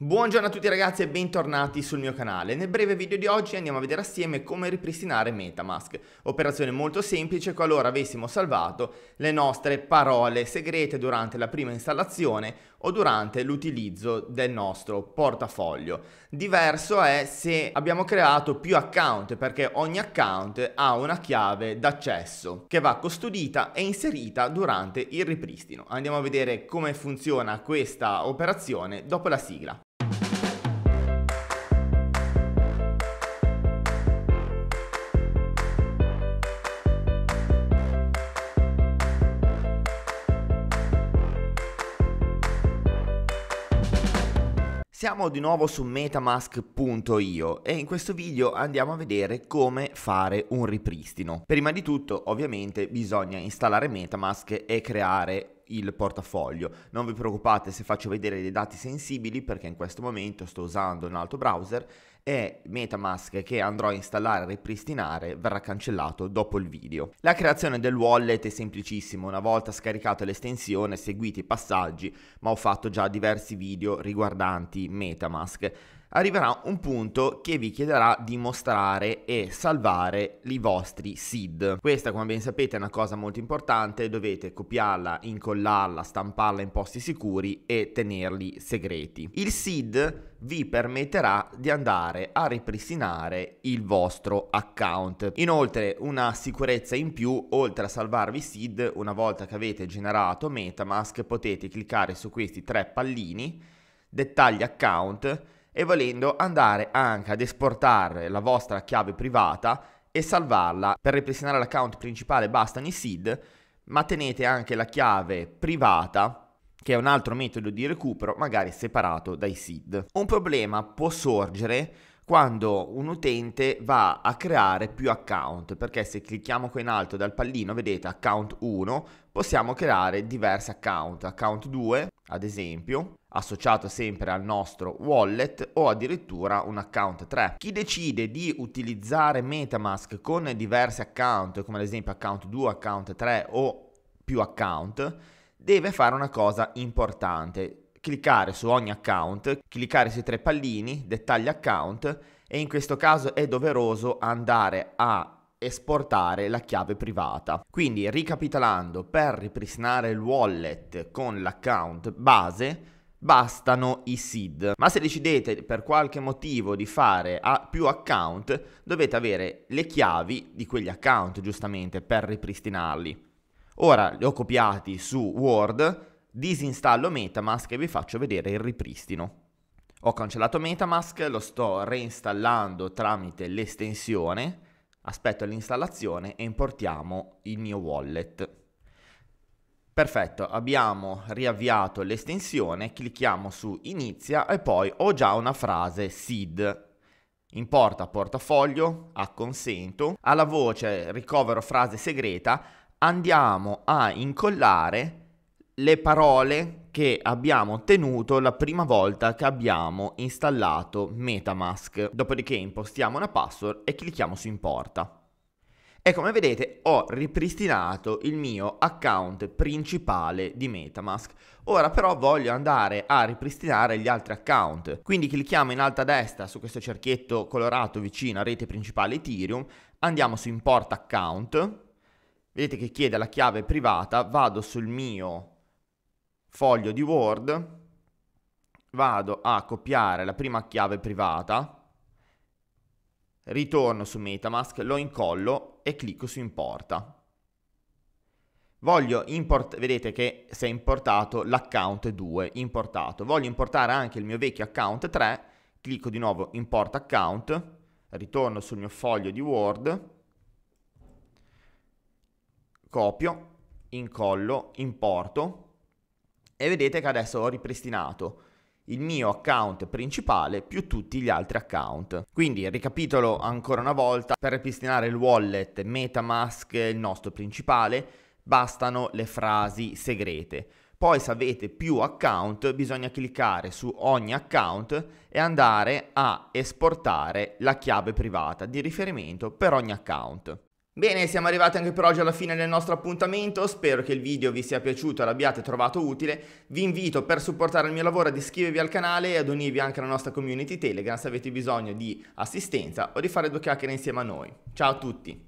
Buongiorno a tutti ragazzi e bentornati sul mio canale. Nel breve video di oggi andiamo a vedere assieme come ripristinare Metamask. Operazione molto semplice qualora avessimo salvato le nostre parole segrete durante la prima installazione o durante l'utilizzo del nostro portafoglio. Diverso è se abbiamo creato più account perché ogni account ha una chiave d'accesso che va custodita e inserita durante il ripristino. Andiamo a vedere come funziona questa operazione dopo la sigla. Siamo di nuovo su metamask.io e in questo video andiamo a vedere come fare un ripristino. Prima di tutto ovviamente bisogna installare metamask e creare il portafoglio. Non vi preoccupate se faccio vedere dei dati sensibili perché in questo momento sto usando un altro browser e Metamask che andrò a installare e ripristinare verrà cancellato dopo il video. La creazione del wallet è semplicissima, una volta scaricata l'estensione seguite i passaggi, ma ho fatto già diversi video riguardanti Metamask arriverà un punto che vi chiederà di mostrare e salvare i vostri seed. Questa come ben sapete è una cosa molto importante, dovete copiarla, incollarla, stamparla in posti sicuri e tenerli segreti. Il seed vi permetterà di andare a ripristinare il vostro account. Inoltre una sicurezza in più, oltre a salvarvi seed, una volta che avete generato Metamask potete cliccare su questi tre pallini, dettagli account, e volendo andare anche ad esportare la vostra chiave privata e salvarla per ripristinare l'account principale bastano i seed ma tenete anche la chiave privata che è un altro metodo di recupero magari separato dai seed. Un problema può sorgere quando un utente va a creare più account, perché se clicchiamo qua in alto dal pallino, vedete account 1, possiamo creare diversi account, account 2, ad esempio, associato sempre al nostro wallet o addirittura un account 3. Chi decide di utilizzare Metamask con diversi account, come ad esempio account 2, account 3 o più account, deve fare una cosa importante, cliccare su ogni account, cliccare sui tre pallini, dettagli account e in questo caso è doveroso andare a esportare la chiave privata. Quindi ricapitolando, per ripristinare il wallet con l'account base bastano i seed. Ma se decidete per qualche motivo di fare più account, dovete avere le chiavi di quegli account giustamente per ripristinarli. Ora li ho copiati su Word, disinstallo Metamask e vi faccio vedere il ripristino. Ho cancellato Metamask, lo sto reinstallando tramite l'estensione aspetto l'installazione e importiamo il mio wallet. Perfetto, abbiamo riavviato l'estensione, clicchiamo su inizia e poi ho già una frase seed. Importa portafoglio, acconsento, alla voce ricovero frase segreta andiamo a incollare le parole che abbiamo ottenuto la prima volta che abbiamo installato Metamask. Dopodiché impostiamo una password e clicchiamo su importa. E come vedete ho ripristinato il mio account principale di Metamask. Ora però voglio andare a ripristinare gli altri account. Quindi clicchiamo in alto a destra su questo cerchietto colorato vicino a rete principale Ethereum, andiamo su import account. Vedete che chiede la chiave privata, vado sul mio foglio di Word, vado a copiare la prima chiave privata, ritorno su Metamask, lo incollo e clicco su importa. Voglio import- vedete che si è importato l'account 2, importato. Voglio importare anche il mio vecchio account 3, clicco di nuovo import account, ritorno sul mio foglio di Word, copio, incollo, importo, e vedete che adesso ho ripristinato il mio account principale più tutti gli altri account. Quindi ricapitolo ancora una volta, per ripristinare il wallet Metamask, il nostro principale, bastano le frasi segrete. Poi se avete più account bisogna cliccare su ogni account e andare a esportare la chiave privata di riferimento per ogni account. Bene, siamo arrivati anche per oggi alla fine del nostro appuntamento, spero che il video vi sia piaciuto e l'abbiate trovato utile, vi invito per supportare il mio lavoro ad iscrivervi al canale e ad unirvi anche alla nostra community Telegram se avete bisogno di assistenza o di fare due chiacchiere insieme a noi. Ciao a tutti!